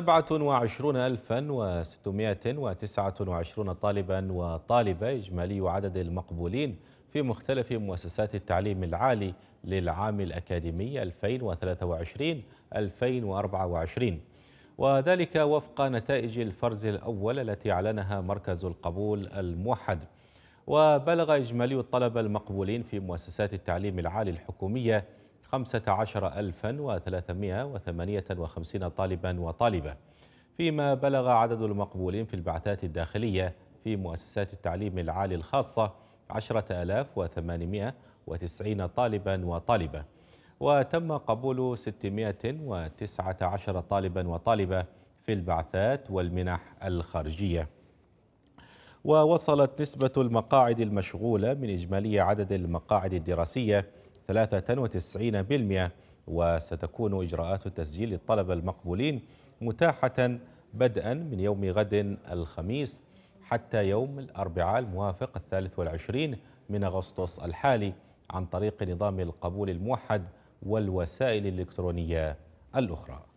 27629 طالبا وطالبة إجمالي عدد المقبولين في مختلف مؤسسات التعليم العالي للعام الأكاديمي 2023-2024 وذلك وفق نتائج الفرز الأول التي أعلنها مركز القبول الموحد وبلغ إجمالي الطلبة المقبولين في مؤسسات التعليم العالي الحكومية 15358 طالبا وطالبة فيما بلغ عدد المقبولين في البعثات الداخلية في مؤسسات التعليم العالي الخاصة 10890 طالبا وطالبة وتم قبول 619 طالبا وطالبة في البعثات والمنح الخارجية ووصلت نسبة المقاعد المشغولة من إجمالي عدد المقاعد الدراسية 93% وستكون إجراءات التسجيل للطلبة المقبولين متاحة بدءا من يوم غد الخميس حتى يوم الأربعاء الموافق الثالث والعشرين من أغسطس الحالي عن طريق نظام القبول الموحد والوسائل الإلكترونية الأخرى